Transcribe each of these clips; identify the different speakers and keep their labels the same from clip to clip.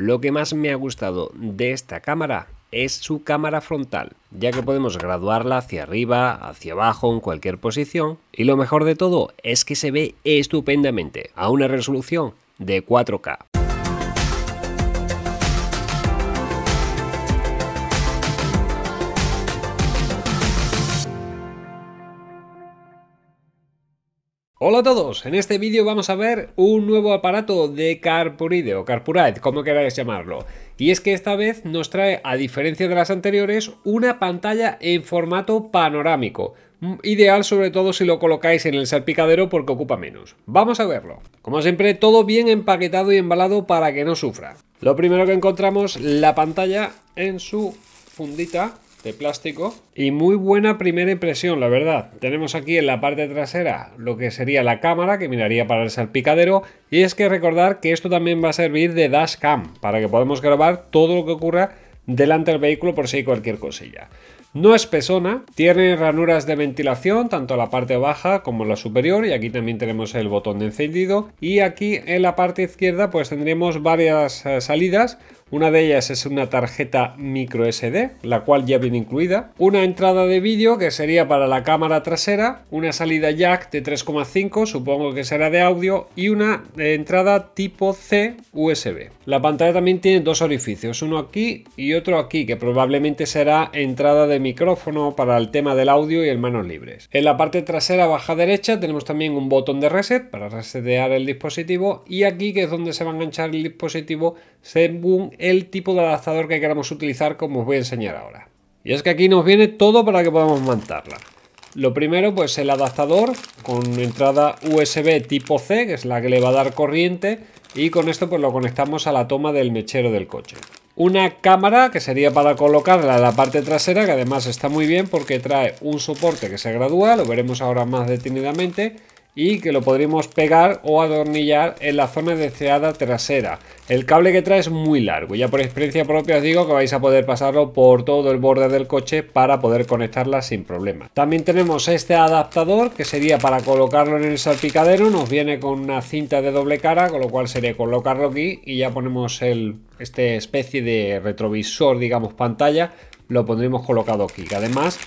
Speaker 1: Lo que más me ha gustado de esta cámara es su cámara frontal, ya que podemos graduarla hacia arriba, hacia abajo, en cualquier posición. Y lo mejor de todo es que se ve estupendamente a una resolución de 4K. Hola a todos, en este vídeo vamos a ver un nuevo aparato de Carpuride o Carpuride, como queráis llamarlo. Y es que esta vez nos trae, a diferencia de las anteriores, una pantalla en formato panorámico. Mm, ideal sobre todo si lo colocáis en el salpicadero porque ocupa menos. Vamos a verlo. Como siempre, todo bien empaquetado y embalado para que no sufra. Lo primero que encontramos, la pantalla en su fundita de plástico. Y muy buena primera impresión, la verdad. Tenemos aquí en la parte trasera lo que sería la cámara que miraría para el salpicadero. Y es que recordar que esto también va a servir de dash cam para que podamos grabar todo lo que ocurra delante del vehículo por si hay cualquier cosilla. No es pesona, tiene ranuras de ventilación tanto la parte baja como la superior y aquí también tenemos el botón de encendido y aquí en la parte izquierda pues tendremos varias eh, salidas una de ellas es una tarjeta micro SD, la cual ya viene incluida. Una entrada de vídeo que sería para la cámara trasera. Una salida jack de 3,5, supongo que será de audio. Y una entrada tipo C USB. La pantalla también tiene dos orificios, uno aquí y otro aquí, que probablemente será entrada de micrófono para el tema del audio y el manos libres. En la parte trasera baja derecha tenemos también un botón de reset para resetear el dispositivo. Y aquí que es donde se va a enganchar el dispositivo según el tipo de adaptador que queramos utilizar como os voy a enseñar ahora. Y es que aquí nos viene todo para que podamos montarla. Lo primero, pues el adaptador con entrada USB tipo C, que es la que le va a dar corriente, y con esto pues lo conectamos a la toma del mechero del coche. Una cámara que sería para colocarla en la parte trasera, que además está muy bien porque trae un soporte que se gradúa, lo veremos ahora más detenidamente, y que lo podremos pegar o adornillar en la zona deseada trasera. El cable que trae es muy largo, ya por experiencia propia os digo que vais a poder pasarlo por todo el borde del coche para poder conectarla sin problema. También tenemos este adaptador que sería para colocarlo en el salpicadero, nos viene con una cinta de doble cara, con lo cual sería colocarlo aquí y ya ponemos el, este especie de retrovisor, digamos pantalla, lo pondremos colocado aquí, que además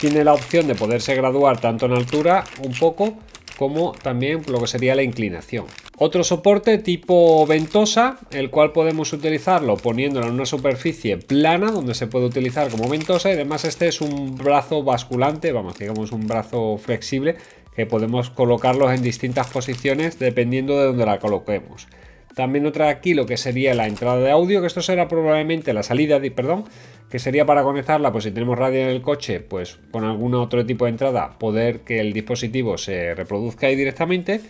Speaker 1: tiene la opción de poderse graduar tanto en altura un poco como también lo que sería la inclinación. Otro soporte tipo ventosa, el cual podemos utilizarlo poniéndolo en una superficie plana donde se puede utilizar como ventosa y además este es un brazo basculante, vamos, digamos un brazo flexible que podemos colocarlos en distintas posiciones dependiendo de donde la coloquemos. También otra aquí lo que sería la entrada de audio, que esto será probablemente la salida, de, perdón, que sería para conectarla, pues si tenemos radio en el coche, pues con algún otro tipo de entrada, poder que el dispositivo se reproduzca ahí directamente.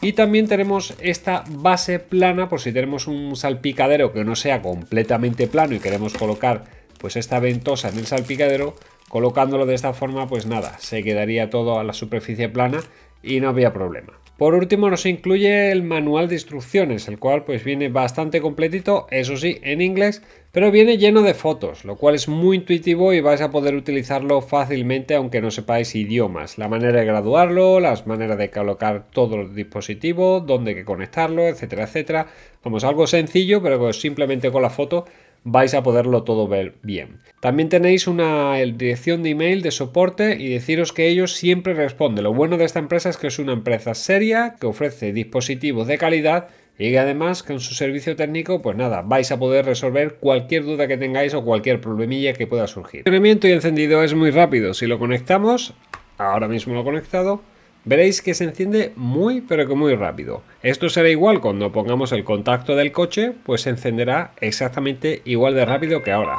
Speaker 1: Y también tenemos esta base plana, por si tenemos un salpicadero que no sea completamente plano y queremos colocar pues esta ventosa en el salpicadero, colocándolo de esta forma, pues nada, se quedaría todo a la superficie plana y no había problema. Por último nos incluye el manual de instrucciones, el cual pues viene bastante completito, eso sí, en inglés, pero viene lleno de fotos, lo cual es muy intuitivo y vais a poder utilizarlo fácilmente aunque no sepáis idiomas. La manera de graduarlo, las maneras de colocar todo el dispositivo dónde que conectarlo, etcétera, etcétera. Vamos, algo sencillo, pero pues, simplemente con la foto vais a poderlo todo ver bien. También tenéis una dirección de email de soporte y deciros que ellos siempre responden. Lo bueno de esta empresa es que es una empresa seria que ofrece dispositivos de calidad y que además con su servicio técnico, pues nada, vais a poder resolver cualquier duda que tengáis o cualquier problemilla que pueda surgir. El y encendido es muy rápido. Si lo conectamos, ahora mismo lo he conectado, Veréis que se enciende muy pero que muy rápido. Esto será igual cuando pongamos el contacto del coche, pues se encenderá exactamente igual de rápido que ahora.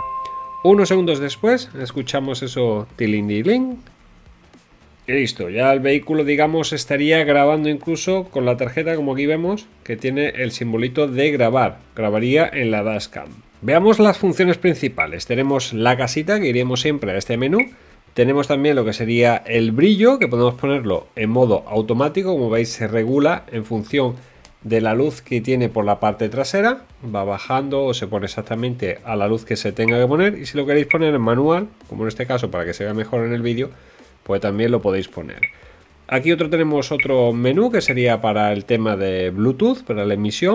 Speaker 1: Unos segundos después escuchamos eso tiling y listo, ya el vehículo digamos estaría grabando incluso con la tarjeta como aquí vemos que tiene el simbolito de grabar, grabaría en la dashcam. Veamos las funciones principales, tenemos la casita que iremos siempre a este menú tenemos también lo que sería el brillo, que podemos ponerlo en modo automático. Como veis, se regula en función de la luz que tiene por la parte trasera. Va bajando o se pone exactamente a la luz que se tenga que poner. Y si lo queréis poner en manual, como en este caso para que se vea mejor en el vídeo, pues también lo podéis poner. Aquí otro tenemos otro menú que sería para el tema de Bluetooth, para la emisión.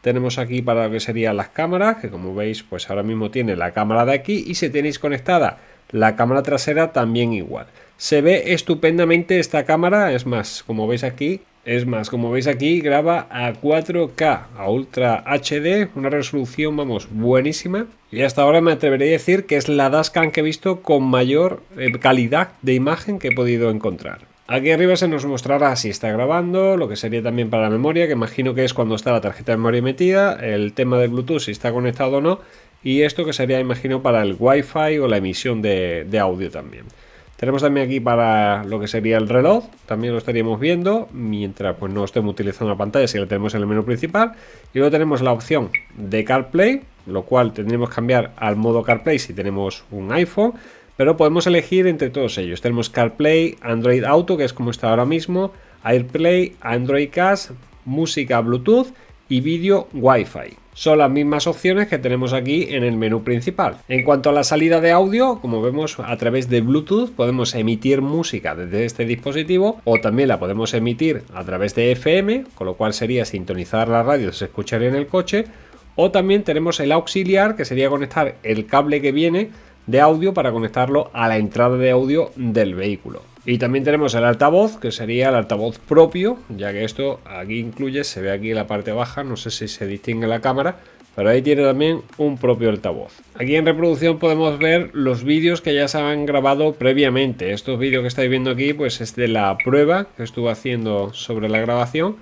Speaker 1: Tenemos aquí para lo que serían las cámaras, que como veis, pues ahora mismo tiene la cámara de aquí. Y si tenéis conectada la cámara trasera también igual. Se ve estupendamente esta cámara, es más, como veis aquí, es más, como veis aquí, graba a 4K, a Ultra HD, una resolución, vamos, buenísima. Y hasta ahora me atreveré a decir que es la Dashcam que he visto con mayor eh, calidad de imagen que he podido encontrar. Aquí arriba se nos mostrará si está grabando, lo que sería también para la memoria, que imagino que es cuando está la tarjeta de memoria metida, el tema de Bluetooth, si está conectado o no, y esto que sería, imagino, para el wifi o la emisión de, audio también. Tenemos también aquí para lo que sería el reloj, también lo estaríamos viendo mientras pues, no estemos utilizando la pantalla, si la tenemos en el menú principal. Y luego tenemos la opción de CarPlay, lo cual tendremos que cambiar al modo CarPlay si tenemos un iPhone, pero podemos elegir entre todos ellos. Tenemos CarPlay, Android Auto, que es como está ahora mismo, AirPlay, Android Cash, música Bluetooth y vídeo Wi-Fi. Son las mismas opciones que tenemos aquí en el menú principal. En cuanto a la salida de audio, como vemos a través de Bluetooth podemos emitir música desde este dispositivo o también la podemos emitir a través de FM, con lo cual sería sintonizar la radio, se escucharía en el coche. O también tenemos el auxiliar, que sería conectar el cable que viene de audio para conectarlo a la entrada de audio del vehículo. Y también tenemos el altavoz, que sería el altavoz propio, ya que esto aquí incluye, se ve aquí en la parte baja, no sé si se distingue la cámara, pero ahí tiene también un propio altavoz. Aquí en reproducción podemos ver los vídeos que ya se han grabado previamente. Estos vídeos que estáis viendo aquí, pues es de la prueba que estuve haciendo sobre la grabación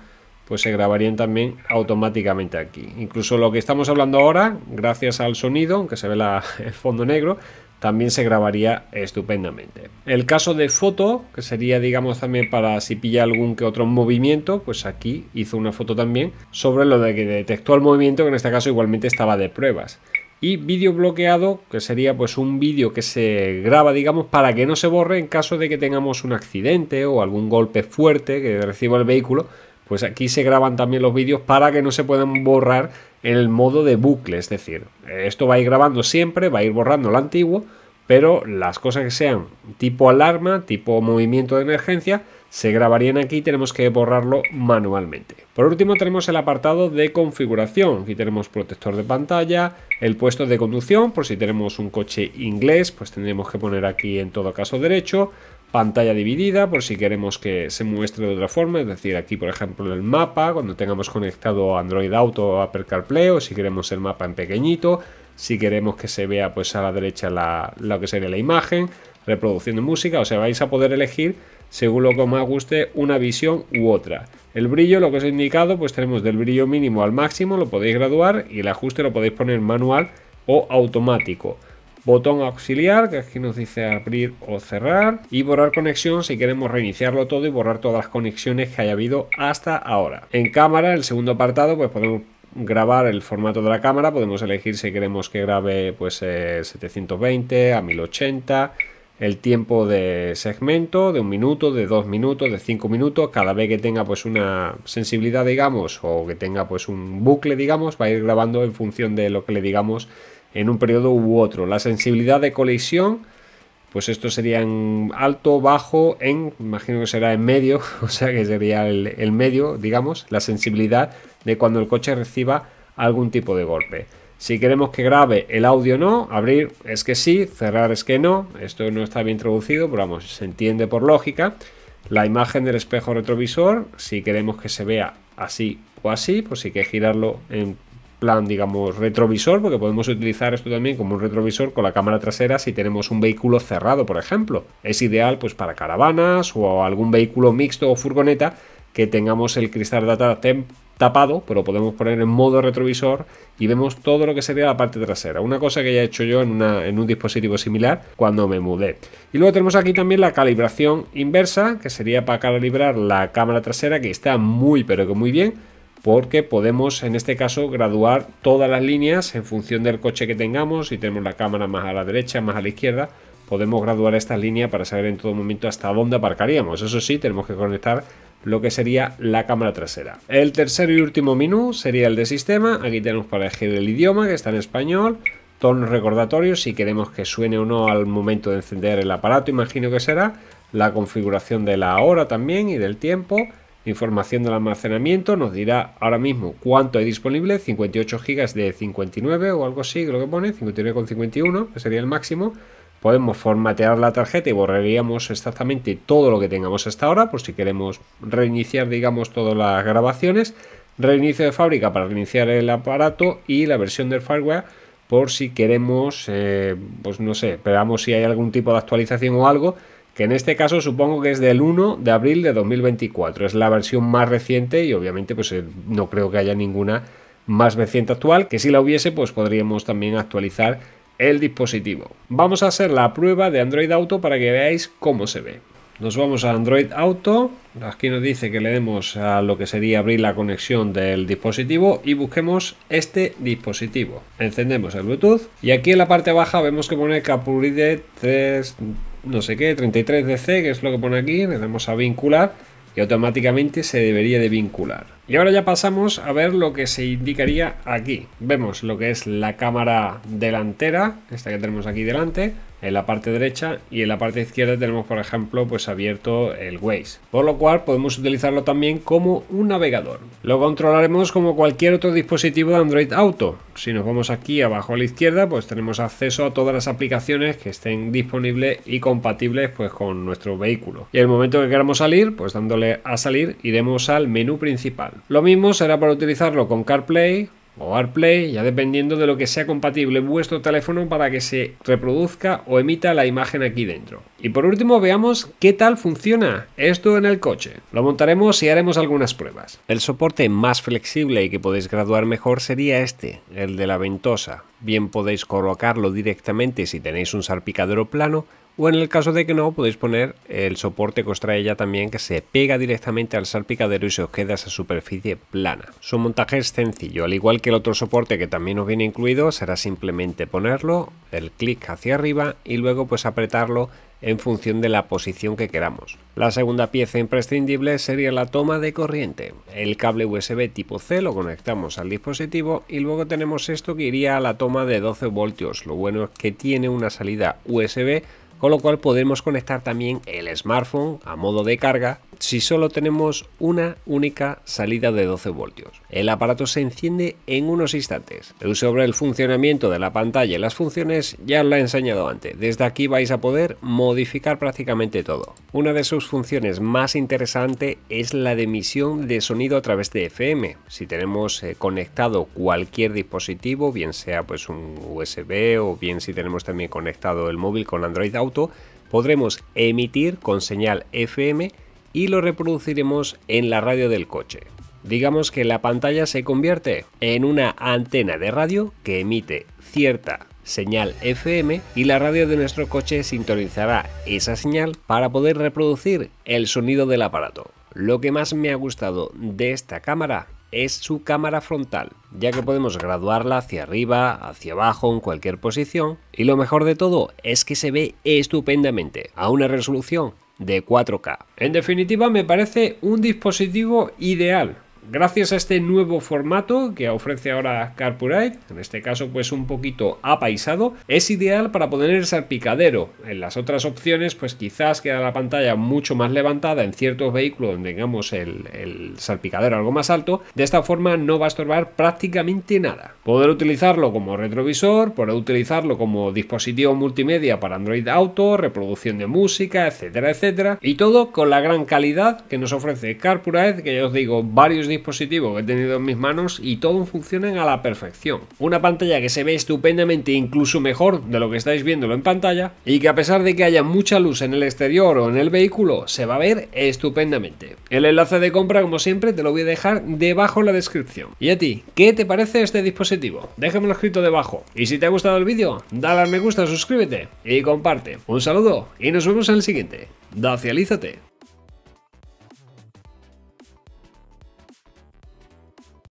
Speaker 1: pues se grabarían también automáticamente aquí. Incluso lo que estamos hablando ahora, gracias al sonido, aunque se ve el fondo negro, también se grabaría estupendamente. El caso de foto, que sería digamos también para si pilla algún que otro movimiento, pues aquí hizo una foto también sobre lo de que detectó el movimiento, que en este caso igualmente estaba de pruebas. Y vídeo bloqueado, que sería pues un vídeo que se graba, digamos, para que no se borre en caso de que tengamos un accidente o algún golpe fuerte que reciba el vehículo, pues aquí se graban también los vídeos para que no se puedan borrar en el modo de bucle. Es decir, esto va a ir grabando siempre, va a ir borrando lo antiguo, pero las cosas que sean tipo alarma, tipo movimiento de emergencia, se grabarían aquí y tenemos que borrarlo manualmente. Por último tenemos el apartado de configuración, aquí tenemos protector de pantalla, el puesto de conducción, por si tenemos un coche inglés, pues tendremos que poner aquí en todo caso derecho, pantalla dividida por si queremos que se muestre de otra forma, es decir, aquí por ejemplo el mapa, cuando tengamos conectado Android Auto o Apple CarPlay, o si queremos el mapa en pequeñito, si queremos que se vea pues a la derecha la, lo que sería la imagen, reproduciendo música, o sea, vais a poder elegir según lo que más guste una visión u otra. El brillo, lo que os he indicado, pues tenemos del brillo mínimo al máximo, lo podéis graduar y el ajuste lo podéis poner manual o automático botón auxiliar, que aquí nos dice abrir o cerrar, y borrar conexión si queremos reiniciarlo todo y borrar todas las conexiones que haya habido hasta ahora. En cámara, el segundo apartado, pues podemos grabar el formato de la cámara, podemos elegir si queremos que grabe pues 720 eh, a 1080, el tiempo de segmento de un minuto, de dos minutos, de cinco minutos, cada vez que tenga pues una sensibilidad digamos o que tenga pues un bucle digamos va a ir grabando en función de lo que le digamos en un periodo u otro. La sensibilidad de colisión, pues esto sería en alto, bajo, en, imagino que será en medio, o sea que sería el, medio, digamos, la sensibilidad de cuando el coche reciba algún tipo de golpe. Si queremos que grabe el audio no, abrir es que sí, cerrar es que no, esto no está bien traducido, pero vamos, se entiende por lógica. La imagen del espejo retrovisor, si queremos que se vea así o así, pues hay que girarlo en digamos, retrovisor, porque podemos utilizar esto también como un retrovisor con la cámara trasera si tenemos un vehículo cerrado, por ejemplo. Es ideal pues para caravanas o algún vehículo mixto o furgoneta que tengamos el cristal data tapado, pero podemos poner en modo retrovisor y vemos todo lo que sería la parte trasera. Una cosa que ya he hecho yo en, en, un dispositivo similar cuando me mudé. Y luego tenemos aquí también la calibración inversa, que sería para calibrar la cámara trasera, que está muy pero que muy bien porque podemos en este caso graduar todas las líneas en función del coche que tengamos, si tenemos la cámara más a la derecha, más a la izquierda, podemos graduar estas líneas para saber en todo momento hasta dónde aparcaríamos. Eso sí, tenemos que conectar lo que sería la cámara trasera. El tercer y último menú sería el de sistema. Aquí tenemos para elegir el idioma, que está en español. Tonos recordatorios, si queremos que suene o no al momento de encender el aparato, imagino que será. La configuración de la hora también y del tiempo Información del almacenamiento nos dirá ahora mismo cuánto hay disponible, 58 gigas de 59 o algo así, lo que pone, 59,51, que sería el máximo. Podemos formatear la tarjeta y borraríamos exactamente todo lo que tengamos hasta ahora, por si queremos reiniciar, digamos, todas las grabaciones. Reinicio de fábrica para reiniciar el aparato y la versión del firmware por si queremos, eh, pues no sé, esperamos si hay algún tipo de actualización o algo que en este caso supongo que es del 1 de abril de 2024. Es la versión más reciente y obviamente pues eh, no creo que haya ninguna más reciente actual, que si la hubiese pues podríamos también actualizar el dispositivo. Vamos a hacer la prueba de Android Auto para que veáis cómo se ve. Nos vamos a Android Auto, aquí nos dice que le demos a lo que sería abrir la conexión del dispositivo y busquemos este dispositivo. Encendemos el Bluetooth y aquí en la parte baja vemos que pone Capuride 3 no sé qué, 33DC, que es lo que pone aquí, le damos a vincular y automáticamente se debería de vincular. Y ahora ya pasamos a ver lo que se indicaría aquí. Vemos lo que es la cámara delantera, esta que tenemos aquí delante, en la parte derecha y en la parte izquierda tenemos por ejemplo pues abierto el Waze, por lo cual podemos utilizarlo también como un navegador. Lo controlaremos como cualquier otro dispositivo de Android Auto. Si nos vamos aquí abajo a la izquierda pues tenemos acceso a todas las aplicaciones que estén disponibles y compatibles pues con nuestro vehículo. Y el momento que queramos salir pues dándole a salir iremos al menú principal. Lo mismo será para utilizarlo con CarPlay o AirPlay, ya dependiendo de lo que sea compatible vuestro teléfono para que se reproduzca o emita la imagen aquí dentro. Y por último veamos qué tal funciona esto en el coche. Lo montaremos y haremos algunas pruebas. El soporte más flexible y que podéis graduar mejor sería este, el de la ventosa. Bien podéis colocarlo directamente si tenéis un salpicadero plano o en el caso de que no, podéis poner el soporte que os trae ya también que se pega directamente al salpicadero y se os queda esa superficie plana. Su montaje es sencillo, al igual que el otro soporte que también os viene incluido, será simplemente ponerlo, el clic hacia arriba y luego pues apretarlo en función de la posición que queramos. La segunda pieza imprescindible sería la toma de corriente. El cable USB tipo C lo conectamos al dispositivo y luego tenemos esto que iría a la toma de 12 voltios. Lo bueno es que tiene una salida USB con lo cual podemos conectar también el smartphone a modo de carga si solo tenemos una única salida de 12 voltios. El aparato se enciende en unos instantes. Pero sobre el funcionamiento de la pantalla y las funciones ya os la he enseñado antes. Desde aquí vais a poder modificar prácticamente todo. Una de sus funciones más interesante es la de emisión de sonido a través de FM. Si tenemos eh, conectado cualquier dispositivo, bien sea pues un USB o bien si tenemos también conectado el móvil con Android podremos emitir con señal FM y lo reproduciremos en la radio del coche. Digamos que la pantalla se convierte en una antena de radio que emite cierta señal FM y la radio de nuestro coche sintonizará esa señal para poder reproducir el sonido del aparato. Lo que más me ha gustado de esta cámara es su cámara frontal, ya que podemos graduarla hacia arriba, hacia abajo, en cualquier posición. Y lo mejor de todo es que se ve estupendamente, a una resolución de 4K. En definitiva me parece un dispositivo ideal Gracias a este nuevo formato que ofrece ahora Carpuride, en este caso pues un poquito apaisado, es ideal para poner el salpicadero. En las otras opciones pues quizás queda la pantalla mucho más levantada en ciertos vehículos donde tengamos el, salpicadero algo más alto. De esta forma no va a estorbar prácticamente nada. Poder utilizarlo como retrovisor, poder utilizarlo como dispositivo multimedia para Android Auto, reproducción de música, etcétera, etcétera. Y todo con la gran calidad que nos ofrece Carpuride, que ya os digo, varios dispositivo que he tenido en mis manos y todo funciona a la perfección. Una pantalla que se ve estupendamente, incluso mejor de lo que estáis viéndolo en pantalla, y que a pesar de que haya mucha luz en el exterior o en el vehículo, se va a ver estupendamente. El enlace de compra, como siempre, te lo voy a dejar debajo en la descripción. Y a ti, ¿qué te parece este dispositivo? Déjamelo escrito debajo. Y si te ha gustado el vídeo, dale a me gusta, suscríbete y comparte. Un saludo y nos vemos en el siguiente. Dacialízate.